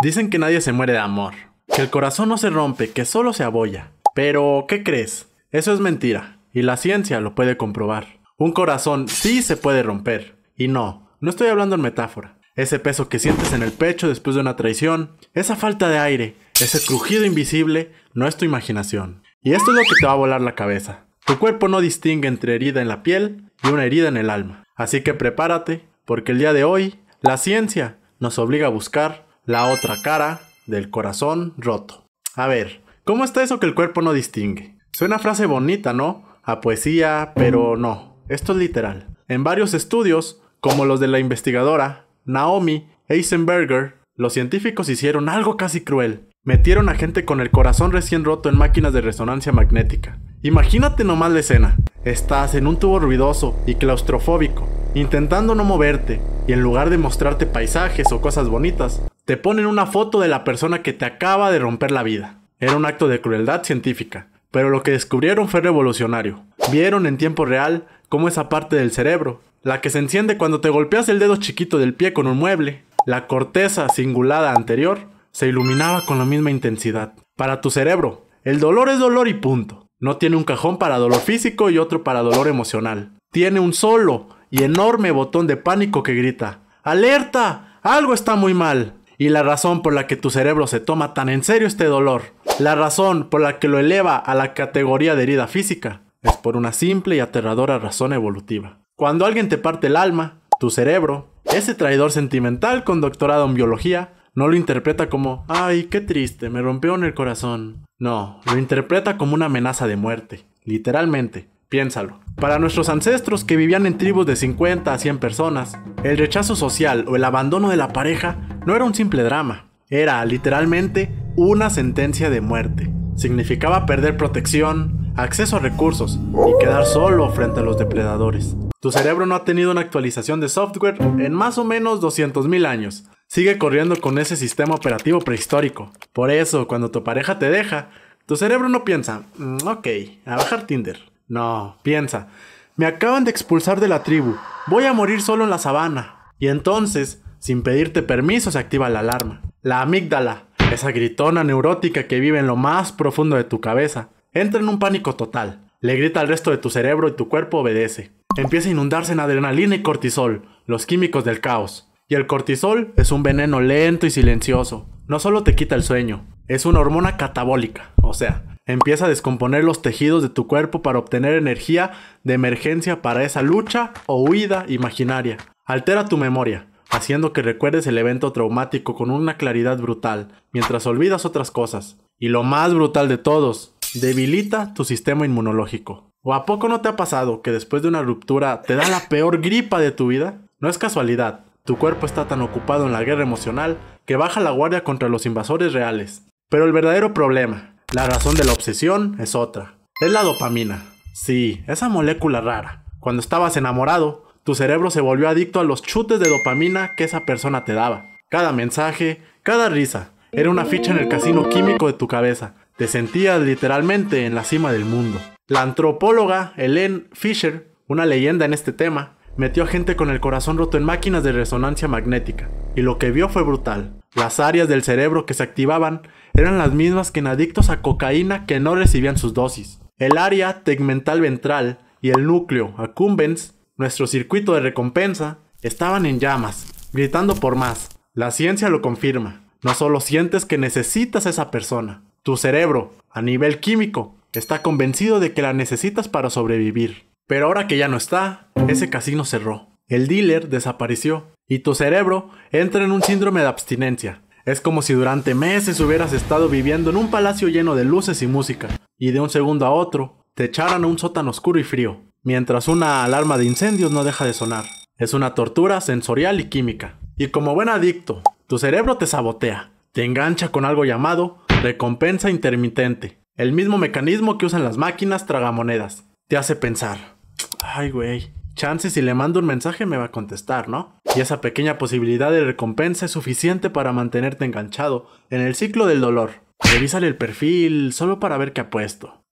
Dicen que nadie se muere de amor, que el corazón no se rompe, que solo se abolla. Pero, ¿qué crees? Eso es mentira, y la ciencia lo puede comprobar. Un corazón sí se puede romper. Y no, no estoy hablando en metáfora. Ese peso que sientes en el pecho después de una traición, esa falta de aire, ese crujido invisible, no es tu imaginación. Y esto es lo que te va a volar la cabeza. Tu cuerpo no distingue entre herida en la piel y una herida en el alma. Así que prepárate, porque el día de hoy, la ciencia nos obliga a buscar la otra cara del corazón roto. A ver, ¿cómo está eso que el cuerpo no distingue? Suena frase bonita, ¿no? A poesía, pero no. Esto es literal. En varios estudios, como los de la investigadora Naomi Eisenberger, los científicos hicieron algo casi cruel. Metieron a gente con el corazón recién roto en máquinas de resonancia magnética. Imagínate nomás la escena. Estás en un tubo ruidoso y claustrofóbico, intentando no moverte, y en lugar de mostrarte paisajes o cosas bonitas, te ponen una foto de la persona que te acaba de romper la vida. Era un acto de crueldad científica, pero lo que descubrieron fue revolucionario. Vieron en tiempo real cómo esa parte del cerebro, la que se enciende cuando te golpeas el dedo chiquito del pie con un mueble, la corteza cingulada anterior, se iluminaba con la misma intensidad. Para tu cerebro, el dolor es dolor y punto. No tiene un cajón para dolor físico y otro para dolor emocional. Tiene un solo y enorme botón de pánico que grita, ¡Alerta! Algo está muy mal y la razón por la que tu cerebro se toma tan en serio este dolor, la razón por la que lo eleva a la categoría de herida física, es por una simple y aterradora razón evolutiva. Cuando alguien te parte el alma, tu cerebro, ese traidor sentimental con doctorado en biología, no lo interpreta como, ay, qué triste, me rompió en el corazón. No, lo interpreta como una amenaza de muerte, literalmente. Piénsalo. Para nuestros ancestros que vivían en tribus de 50 a 100 personas, el rechazo social o el abandono de la pareja no era un simple drama, era literalmente una sentencia de muerte. Significaba perder protección, acceso a recursos y quedar solo frente a los depredadores. Tu cerebro no ha tenido una actualización de software en más o menos 200.000 años. Sigue corriendo con ese sistema operativo prehistórico. Por eso, cuando tu pareja te deja, tu cerebro no piensa, mm, ok, a bajar Tinder. No, piensa, me acaban de expulsar de la tribu, voy a morir solo en la sabana. Y entonces, sin pedirte permiso, se activa la alarma. La amígdala, esa gritona neurótica que vive en lo más profundo de tu cabeza, entra en un pánico total. Le grita al resto de tu cerebro y tu cuerpo obedece. Empieza a inundarse en adrenalina y cortisol, los químicos del caos. Y el cortisol es un veneno lento y silencioso. No solo te quita el sueño, es una hormona catabólica, o sea, Empieza a descomponer los tejidos de tu cuerpo para obtener energía de emergencia para esa lucha o huida imaginaria. Altera tu memoria, haciendo que recuerdes el evento traumático con una claridad brutal, mientras olvidas otras cosas. Y lo más brutal de todos, debilita tu sistema inmunológico. ¿O a poco no te ha pasado que después de una ruptura te da la peor gripa de tu vida? No es casualidad, tu cuerpo está tan ocupado en la guerra emocional que baja la guardia contra los invasores reales. Pero el verdadero problema, la razón de la obsesión es otra. Es la dopamina. Sí, esa molécula rara. Cuando estabas enamorado, tu cerebro se volvió adicto a los chutes de dopamina que esa persona te daba. Cada mensaje, cada risa, era una ficha en el casino químico de tu cabeza. Te sentías literalmente en la cima del mundo. La antropóloga Helen Fisher, una leyenda en este tema, metió a gente con el corazón roto en máquinas de resonancia magnética, y lo que vio fue brutal. Las áreas del cerebro que se activaban eran las mismas que en adictos a cocaína que no recibían sus dosis. El área tegmental ventral y el núcleo accumbens, nuestro circuito de recompensa, estaban en llamas, gritando por más. La ciencia lo confirma. No solo sientes que necesitas a esa persona, tu cerebro, a nivel químico, está convencido de que la necesitas para sobrevivir. Pero ahora que ya no está, ese casino cerró. El dealer desapareció y tu cerebro entra en un síndrome de abstinencia. Es como si durante meses hubieras estado viviendo en un palacio lleno de luces y música, y de un segundo a otro te echaran a un sótano oscuro y frío, mientras una alarma de incendios no deja de sonar. Es una tortura sensorial y química. Y como buen adicto, tu cerebro te sabotea, te engancha con algo llamado recompensa intermitente, el mismo mecanismo que usan las máquinas tragamonedas. Te hace pensar, ay, güey. Chance si le mando un mensaje me va a contestar, ¿no? Y esa pequeña posibilidad de recompensa es suficiente para mantenerte enganchado en el ciclo del dolor. Revísale el perfil solo para ver qué ha puesto.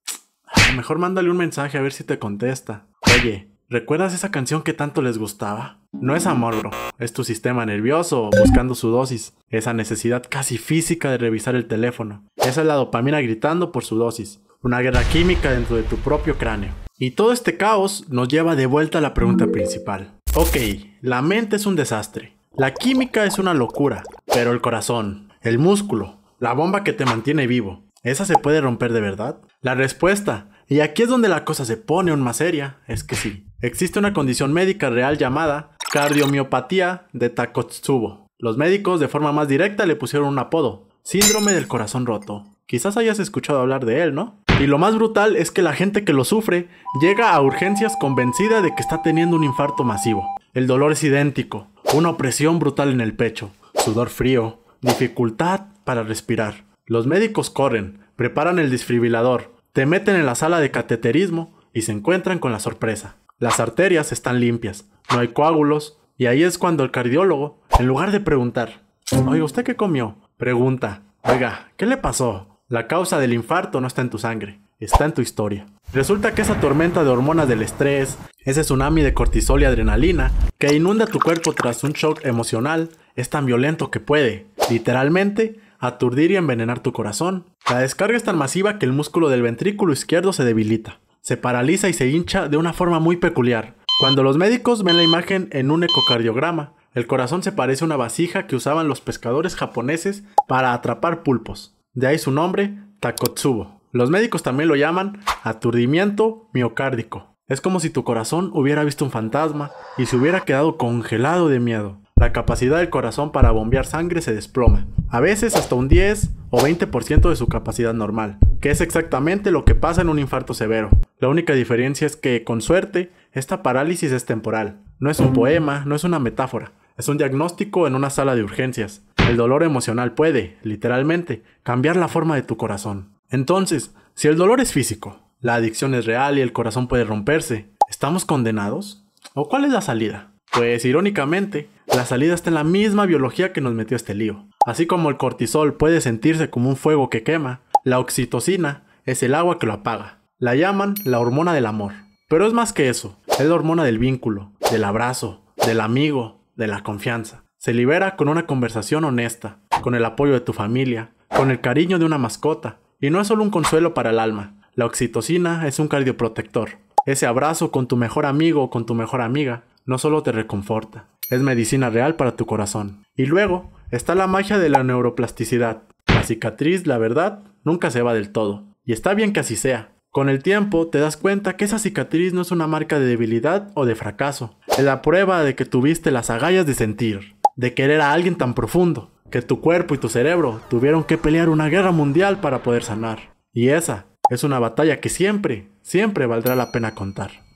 Mejor mándale un mensaje a ver si te contesta. Oye, ¿recuerdas esa canción que tanto les gustaba? No es amor, bro. Es tu sistema nervioso buscando su dosis. Esa necesidad casi física de revisar el teléfono. Esa es la dopamina gritando por su dosis una guerra química dentro de tu propio cráneo. Y todo este caos nos lleva de vuelta a la pregunta principal. Ok, la mente es un desastre, la química es una locura, pero el corazón, el músculo, la bomba que te mantiene vivo, ¿esa se puede romper de verdad? La respuesta, y aquí es donde la cosa se pone aún más seria, es que sí. Existe una condición médica real llamada cardiomiopatía de Takotsubo. Los médicos de forma más directa le pusieron un apodo, síndrome del corazón roto. Quizás hayas escuchado hablar de él, ¿no? Y lo más brutal es que la gente que lo sufre llega a urgencias convencida de que está teniendo un infarto masivo. El dolor es idéntico, una opresión brutal en el pecho, sudor frío, dificultad para respirar. Los médicos corren, preparan el desfibrilador, te meten en la sala de cateterismo y se encuentran con la sorpresa. Las arterias están limpias, no hay coágulos, y ahí es cuando el cardiólogo, en lugar de preguntar, Oiga, ¿usted qué comió? Pregunta, oiga, ¿qué le pasó? La causa del infarto no está en tu sangre, está en tu historia. Resulta que esa tormenta de hormonas del estrés, ese tsunami de cortisol y adrenalina que inunda tu cuerpo tras un shock emocional, es tan violento que puede, literalmente, aturdir y envenenar tu corazón. La descarga es tan masiva que el músculo del ventrículo izquierdo se debilita, se paraliza y se hincha de una forma muy peculiar. Cuando los médicos ven la imagen en un ecocardiograma, el corazón se parece a una vasija que usaban los pescadores japoneses para atrapar pulpos de ahí su nombre, Takotsubo. Los médicos también lo llaman aturdimiento miocárdico. Es como si tu corazón hubiera visto un fantasma y se hubiera quedado congelado de miedo. La capacidad del corazón para bombear sangre se desploma, a veces hasta un 10 o 20% de su capacidad normal, que es exactamente lo que pasa en un infarto severo. La única diferencia es que, con suerte, esta parálisis es temporal. No es un poema, no es una metáfora, es un diagnóstico en una sala de urgencias. El dolor emocional puede, literalmente, cambiar la forma de tu corazón. Entonces, si el dolor es físico, la adicción es real y el corazón puede romperse, ¿estamos condenados? ¿O cuál es la salida? Pues irónicamente, la salida está en la misma biología que nos metió este lío. Así como el cortisol puede sentirse como un fuego que quema, la oxitocina es el agua que lo apaga. La llaman la hormona del amor. Pero es más que eso, es la hormona del vínculo, del abrazo, del amigo, de la confianza. Se libera con una conversación honesta, con el apoyo de tu familia, con el cariño de una mascota. Y no es solo un consuelo para el alma, la oxitocina es un cardioprotector. Ese abrazo con tu mejor amigo o con tu mejor amiga no solo te reconforta, es medicina real para tu corazón. Y luego está la magia de la neuroplasticidad. La cicatriz, la verdad, nunca se va del todo. Y está bien que así sea. Con el tiempo te das cuenta que esa cicatriz no es una marca de debilidad o de fracaso, es la prueba de que tuviste las agallas de sentir, de querer a alguien tan profundo, que tu cuerpo y tu cerebro tuvieron que pelear una guerra mundial para poder sanar. Y esa es una batalla que siempre, siempre valdrá la pena contar.